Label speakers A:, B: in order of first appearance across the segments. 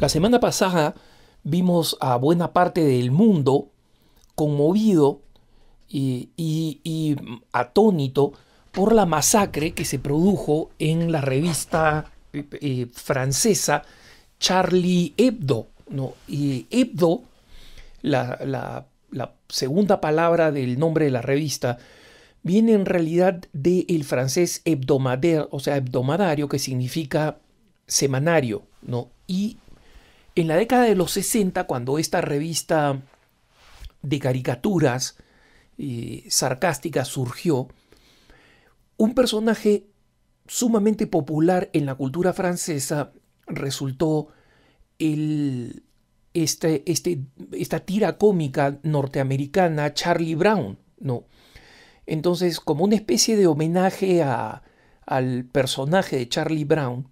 A: La semana pasada vimos a buena parte del mundo conmovido y, atónito por la masacre que se produjo en la revista eh, francesa Charlie Hebdo. ¿no? Hebdo, la, segunda palabra del nombre de la revista, viene en realidad del francés hebdomadaire, o sea, hebdomadario, que significa semanario, ¿no? Y en la década de los 60, cuando esta revista de caricaturas eh, sarcásticas surgió, un personaje sumamente popular en la cultura francesa resultó el, este, este, esta tira cómica norteamericana Charlie Brown, ¿no? Entonces, como una especie de homenaje a, al personaje de Charlie Brown,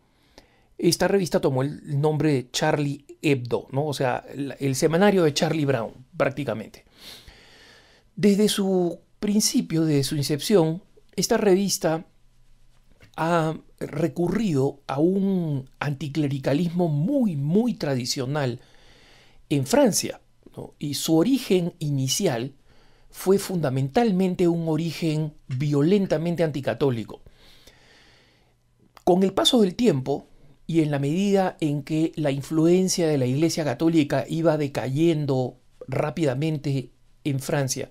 A: esta revista tomó el nombre de Charlie Hebdo, ¿no? o sea, el, semanario de Charlie Brown, prácticamente. Desde su principio, desde su incepción, esta revista ha recurrido a un anticlericalismo muy, muy tradicional en Francia. Y su origen inicial fue fundamentalmente un origen violentamente anticatólico. Con el paso del tiempo, y en la medida en que la influencia de la Iglesia Católica iba decayendo rápidamente en Francia,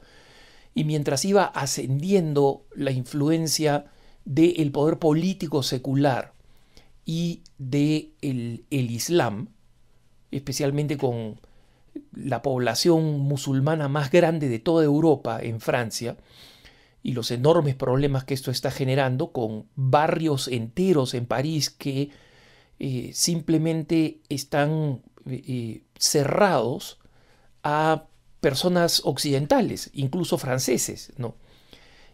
A: y mientras iba ascendiendo la influencia del poder político secular y del el Islam, especialmente con la población musulmana más grande de toda Europa en Francia, y los enormes problemas que esto está generando, con barrios enteros en París que eh, simplemente están eh, cerrados a personas occidentales, incluso franceses, ¿no?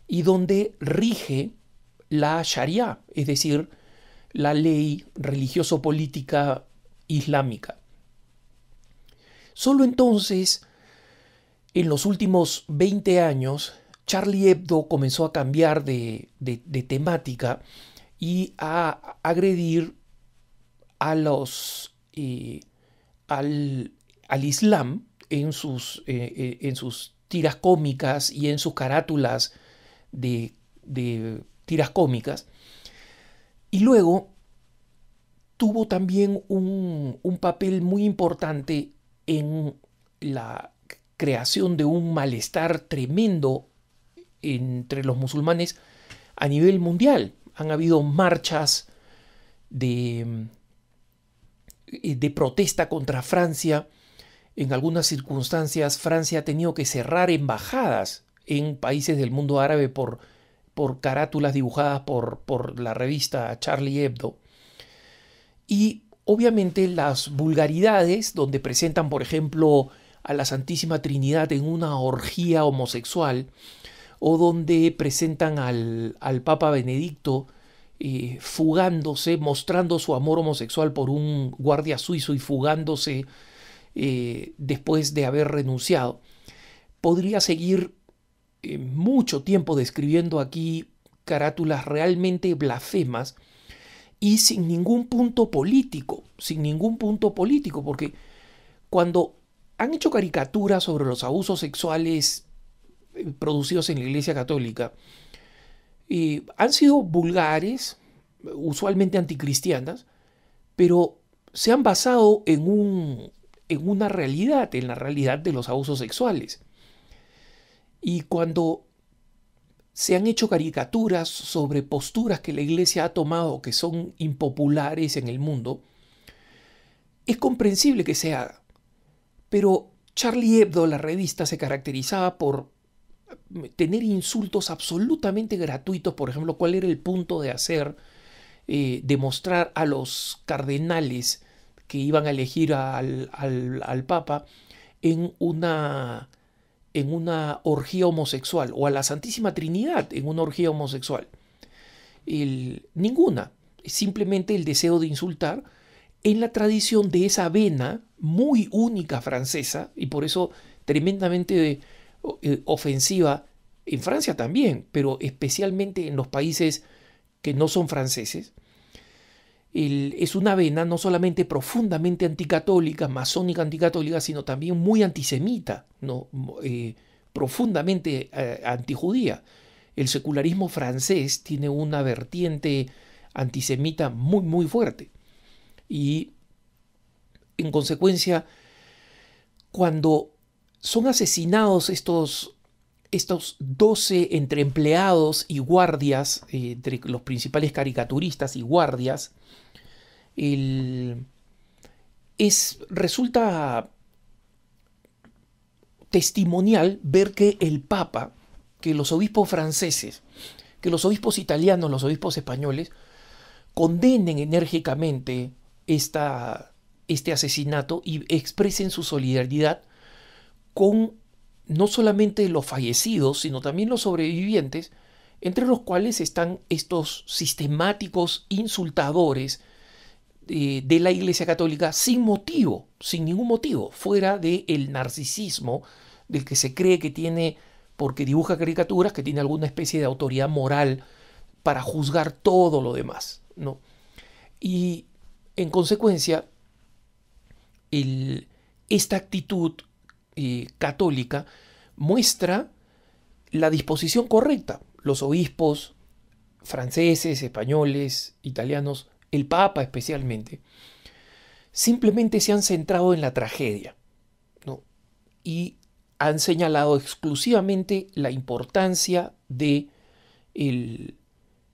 A: Y donde rige la Sharia, es decir, la ley religioso-política islámica. Solo entonces, en los últimos 20 años, Charlie Hebdo comenzó a cambiar de temática y a agredir los, eh, al, al, Islam en sus, eh, eh, en sus tiras cómicas y en sus carátulas de, tiras cómicas. Y luego tuvo también un, papel muy importante en la creación de un malestar tremendo entre los musulmanes a nivel mundial. Han habido marchas de, eh, de protesta contra Francia. En algunas circunstancias Francia ha tenido que cerrar embajadas en países del mundo árabe por, carátulas dibujadas por, la revista Charlie Hebdo. Y obviamente las vulgaridades, donde presentan, por ejemplo, a la Santísima Trinidad en una orgía homosexual, o donde presentan al Papa Benedicto fugándose, mostrando su amor homosexual por un guardia suizo y fugándose eh, después de haber renunciado. Podría seguir eh, mucho tiempo describiendo aquí carátulas realmente blasfemas y sin ningún punto político, sin ningún punto político, porque cuando han hecho caricaturas sobre los abusos sexuales eh, producidos en la Iglesia Católica, han sido vulgares, usualmente anticristianas, pero se han basado en una realidad, en la realidad de los abusos sexuales. Y cuando se han hecho caricaturas sobre posturas que la Iglesia ha tomado que son impopulares en el mundo, es comprensible que se haga. Pero Charlie Hebdo, la revista, se caracterizaba por tener insultos absolutamente gratuitos, por ejemplo, cuál era el punto de hacer, eh, demostrar a los cardenales que iban a elegir al, al, al Papa en una, en una orgía homosexual o a la Santísima Trinidad en una orgía homosexual. ninguna, simplemente el deseo de insultar en la tradición de esa vena muy única francesa y por eso tremendamente eh, ofensiva en Francia también, pero especialmente en los países que no son franceses. es una vena no solamente profundamente anticatólica, masónica anticatólica, sino también muy antisemita, eh, profundamente eh, antijudía. El secularismo francés tiene una vertiente antisemita muy, muy fuerte. Y en consecuencia, cuando son asesinados estos, estos 12 entre empleados y guardias, eh, entre los principales caricaturistas y guardias. es, resulta testimonial ver que el Papa, que los obispos franceses, que los obispos italianos, los obispos españoles, condenen enérgicamente esta, este asesinato y expresen su solidaridad con no solamente los fallecidos, sino también los sobrevivientes, entre los cuales están estos sistemáticos insultadores eh, de, la Iglesia Católica sin motivo, sin ningún motivo, fuera del narcisismo del que se cree que tiene, porque dibuja caricaturas, que tiene alguna especie de autoridad moral para juzgar todo lo demás. ¿no? Y en consecuencia, esta actitud católica muestra la disposición correcta. Los obispos franceses, españoles, italianos, el Papa especialmente, simplemente se han centrado en la tragedia y han señalado exclusivamente la importancia de, el,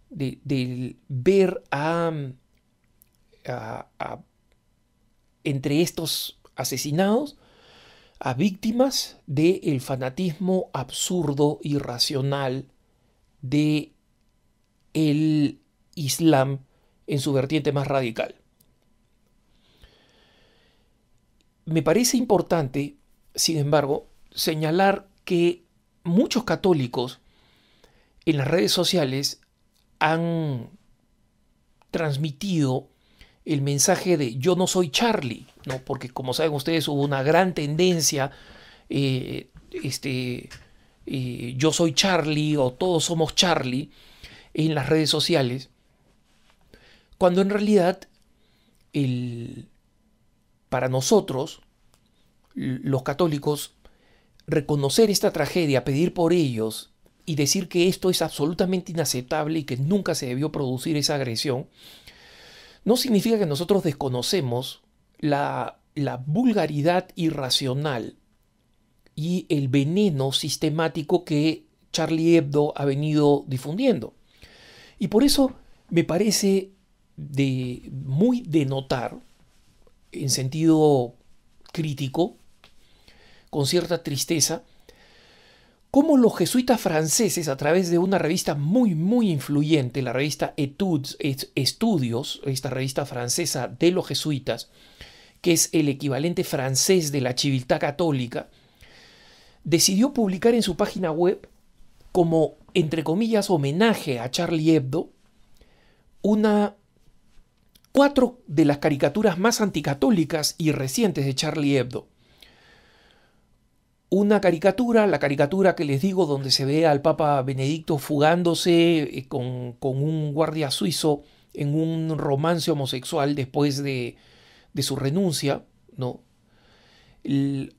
A: de del ver a, entre estos asesinados a víctimas del el fanatismo absurdo, irracional de el Islam en su vertiente más radical. Me parece importante, sin embargo, señalar que muchos católicos en las redes sociales han transmitido el mensaje de yo no soy Charlie, ¿no? porque como saben ustedes hubo una gran tendencia, eh, este, eh, yo soy Charlie o todos somos Charlie en las redes sociales, cuando en realidad el, para nosotros, los católicos, reconocer esta tragedia, pedir por ellos y decir que esto es absolutamente inaceptable y que nunca se debió producir esa agresión, no significa que nosotros desconocemos la, vulgaridad irracional y el veneno sistemático que Charlie Hebdo ha venido difundiendo. Y por eso me parece de muy de notar, en sentido crítico, con cierta tristeza, cómo los jesuitas franceses, a través de una revista muy, muy influyente, la revista Etudes, Estudios, esta revista francesa de los jesuitas, que es el equivalente francés de la Civiltà Católica, decidió publicar en su página web, como, entre comillas, homenaje a Charlie Hebdo, una cuatro de las caricaturas más anticatólicas y recientes de Charlie Hebdo una caricatura, la caricatura que les digo donde se ve al Papa Benedicto fugándose eh, con, un guardia suizo en un romance homosexual después de, su renuncia, ¿no?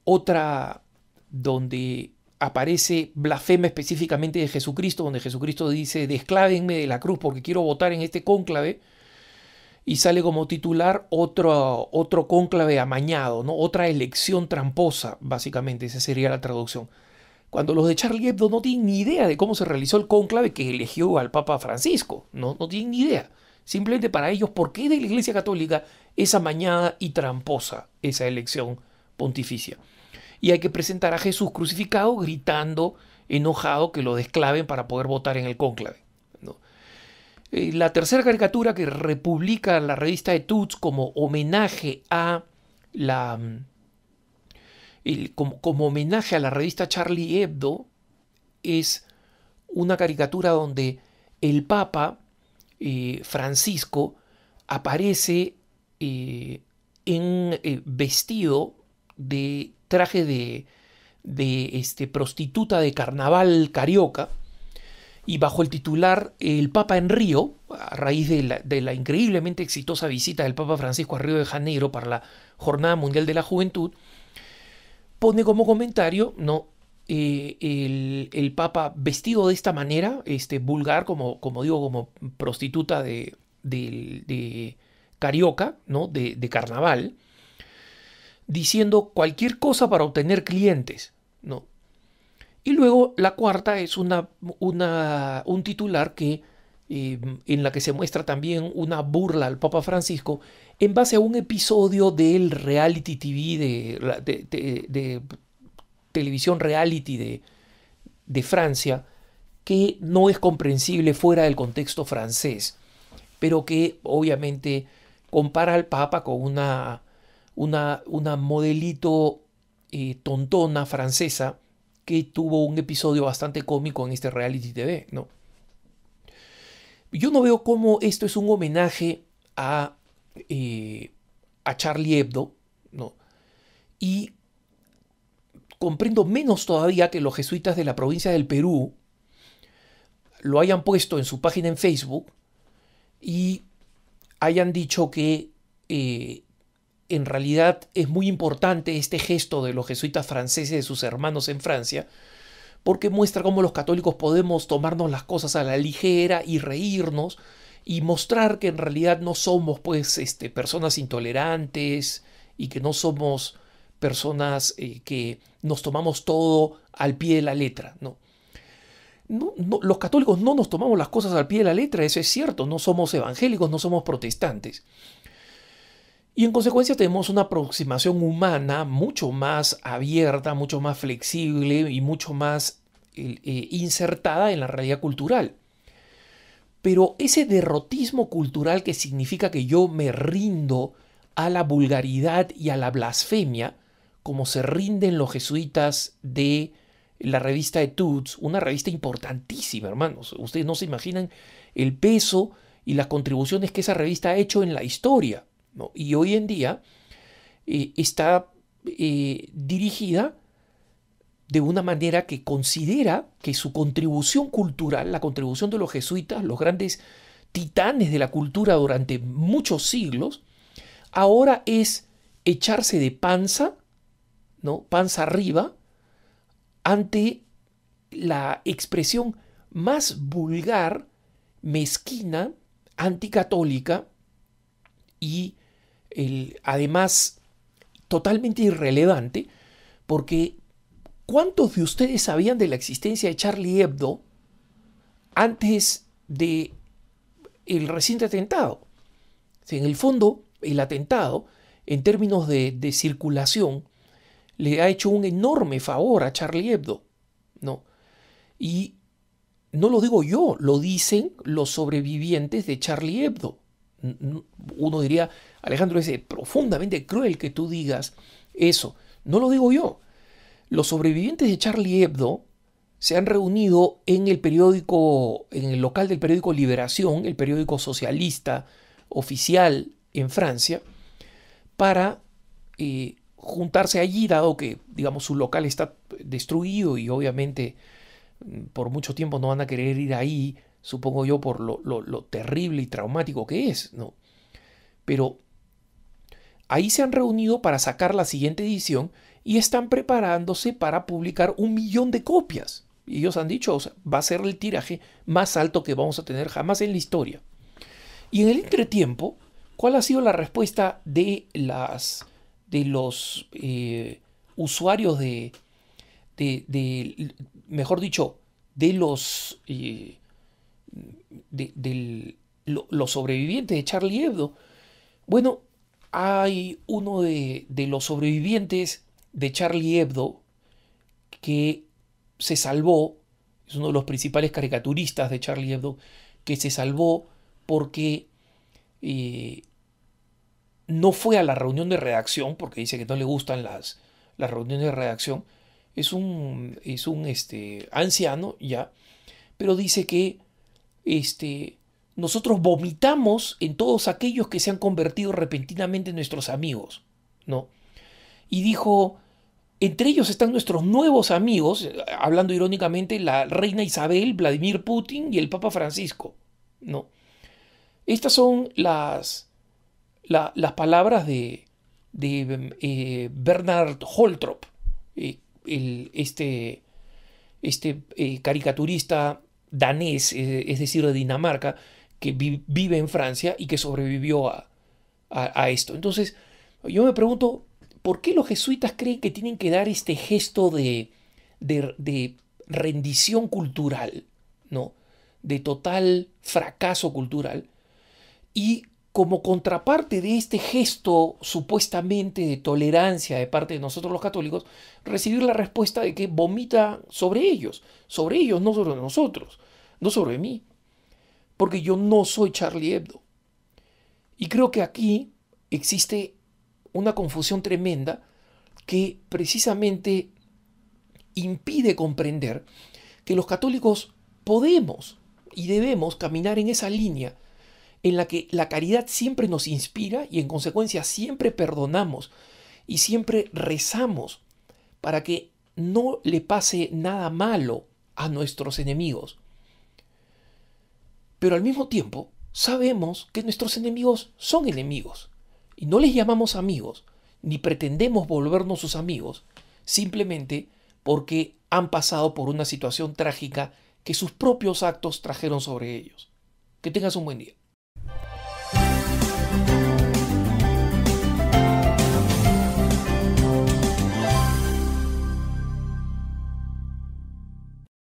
A: otra donde aparece blasfema específicamente de Jesucristo, donde Jesucristo dice, desclávenme de la cruz porque quiero votar en este cónclave, y sale como titular otro, otro cónclave amañado, ¿no? otra elección tramposa, básicamente, esa sería la traducción. Cuando los de Charlie Hebdo no tienen ni idea de cómo se realizó el cónclave que eligió al Papa Francisco, no, no tienen ni idea. Simplemente para ellos, ¿por qué de la Iglesia Católica es amañada y tramposa esa elección pontificia? Y hay que presentar a Jesús crucificado gritando, enojado, que lo desclaven para poder votar en el cónclave. Eh, la tercera caricatura que republica la revista de Tuts como homenaje a la. Mm, como, homenaje a la revista Charlie Hebdo es una caricatura donde el Papa eh, Francisco aparece eh, en vestido de traje de, de este, prostituta de carnaval carioca y bajo el titular El Papa en Río, a raíz de la, increíblemente exitosa visita del Papa Francisco a Río de Janeiro para la Jornada Mundial de la Juventud, pone como comentario, ¿no? Eh, el, Papa vestido de esta manera, este, vulgar, como, como digo, como prostituta de, carioca, ¿no? De, de carnaval, diciendo cualquier cosa para obtener clientes, ¿no? Y luego la cuarta es una, una un titular que, eh, en la que se muestra también una burla al Papa Francisco en base a un episodio del reality TV, de, televisión reality de Francia, que no es comprensible fuera del contexto francés, pero que obviamente compara al Papa con una, una, una modelito eh, tontona francesa que tuvo un episodio bastante cómico en este reality TV, ¿no? Yo no veo cómo esto es un homenaje a, eh, a Charlie Hebdo, ¿no? Y comprendo menos todavía que los jesuitas de la provincia del Perú lo hayan puesto en su página en Facebook y hayan dicho que eh, en realidad es muy importante este gesto de los jesuitas franceses de sus hermanos en Francia, porque muestra cómo los católicos podemos tomarnos las cosas a la ligera y reírnos y mostrar que en realidad no somos pues este, personas intolerantes y que no somos personas eh, que nos tomamos todo al pie de la letra, los católicos no nos tomamos las cosas al pie de la letra, eso es cierto, no somos evangélicos, no somos protestantes. Y en consecuencia tenemos una aproximación humana mucho más abierta, mucho más flexible y mucho más eh, insertada en la realidad cultural. Pero ese derrotismo cultural que significa que yo me rindo a la vulgaridad y a la blasfemia, como se rinden los jesuitas de la revista Etudes, una revista importantísima, hermanos. Ustedes no se imaginan el peso y las contribuciones que esa revista ha hecho en la historia. Y hoy en día eh, está eh, dirigida de una manera que considera que su contribución cultural, la contribución de los jesuitas, los grandes titanes de la cultura durante muchos siglos, ahora es echarse de panza, ¿no? panza arriba, ante la expresión más vulgar, mezquina, anticatólica y además totalmente irrelevante, porque ¿cuántos de ustedes sabían de la existencia de Charlie Hebdo antes de reciente atentado? En el fondo, el atentado, en términos de, de circulación, le ha hecho un enorme favor a Charlie Hebdo, ¿no? Y no lo digo yo, lo dicen los sobrevivientes de Charlie Hebdo. Uno diría, Alejandro dice, profundamente cruel que tú digas eso. No lo digo yo. Los sobrevivientes de Charlie Hebdo se han reunido en el periódico, en el local del periódico Liberación, el periódico socialista oficial en Francia, para eh, juntarse allí, dado que, digamos, su local está destruido y obviamente mm, por mucho tiempo no van a querer ir ahí, supongo yo, por lo, terrible y traumático que es, ¿no? Pero Ahí se han reunido para sacar la siguiente edición y están preparándose para publicar un millón de copias. Ellos han dicho, va a ser el tiraje más alto que vamos a tener jamás en la historia. Y en el entretiempo, ¿cuál ha sido la respuesta de, las, de los eh, usuarios de, mejor dicho, de los, eh, de, los sobrevivientes de Charlie Hebdo? Bueno, hay uno de, los sobrevivientes de Charlie Hebdo que se salvó, es uno de los principales caricaturistas de Charlie Hebdo, que se salvó porque eh, no fue a la reunión de redacción, porque dice que no le gustan las, las reuniones de redacción. Es un, es un este, anciano ya, pero dice que este, nosotros vomitamos en todos aquellos que se han convertido repentinamente en nuestros amigos, ¿no? Y dijo, entre ellos están nuestros nuevos amigos, hablando irónicamente, la reina Isabel, Vladimir Putin y el Papa Francisco, ¿no? Estas son las, las palabras de, eh, Bernard Holtrop, eh, el, este, este eh, caricaturista danés, es decir, de Dinamarca, que vive en Francia y que sobrevivió a, esto. Entonces, yo me pregunto, ¿por qué los jesuitas creen que tienen que dar este gesto de, de, de, rendición cultural, ¿no? de total fracaso cultural? Y como contraparte de este gesto supuestamente de tolerancia de parte de nosotros los católicos, recibir la respuesta de que vomita sobre ellos, sobre ellos, no sobre nosotros, no sobre mí porque yo no soy Charlie Hebdo. Y creo que aquí existe una confusión tremenda que precisamente impide comprender que los católicos podemos y debemos caminar en esa línea en la que la caridad siempre nos inspira y en consecuencia siempre perdonamos y siempre rezamos para que no le pase nada malo a nuestros enemigos. Pero al mismo tiempo sabemos que nuestros enemigos son enemigos y no les llamamos amigos ni pretendemos volvernos sus amigos simplemente porque han pasado por una situación trágica que sus propios actos trajeron sobre ellos. Que tengas un buen día.